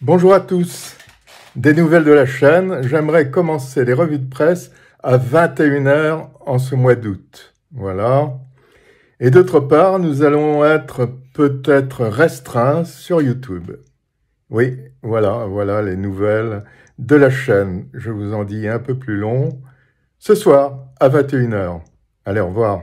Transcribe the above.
Bonjour à tous. Des nouvelles de la chaîne. J'aimerais commencer les revues de presse à 21h en ce mois d'août. Voilà. Et d'autre part, nous allons être peut-être restreints sur YouTube. Oui, voilà, voilà les nouvelles de la chaîne. Je vous en dis un peu plus long. Ce soir, à 21h. Allez, au revoir.